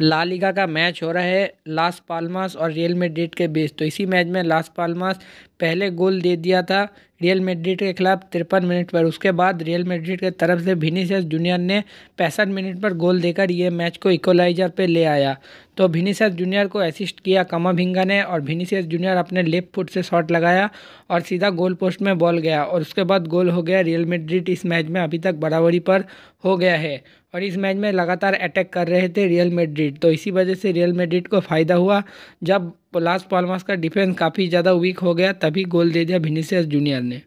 La Liga का match हो रहा है लास पालमास और रियल मेड्रिड के बीच तो इसी मैच में लास पालमास पहले गोल दे दिया था रियल मेड्रिड के खिलाफ तिरपन मिनट पर उसके बाद रियल मेड्रिड की तरफ से भिनीसियस जूनियर ने पैंसठ मिनट पर गोल देकर ये मैच को इक्वलाइजर पर ले आया तो भिनीसियस जूनियर को असिस्ट किया भिंगा ने और भिनीसियस जूनियर अपने लेफ्ट फुट से शॉट लगाया और सीधा गोल पोस्ट में बॉल गया और उसके बाद गोल हो गया रियल मेड्रिड इस मैच में अभी तक बराबरी पर हो गया है और इस मैच में लगातार अटैक कर रहे थे रियल मेड्रिड तो इसी वजह से रियल मेड्रिड को फ़ायदा हुआ जब लास्ट पालमास का डिफेंस काफ़ी ज़्यादा वीक हो गया तभी गोल दे दिया विनीसियस जूनियर ने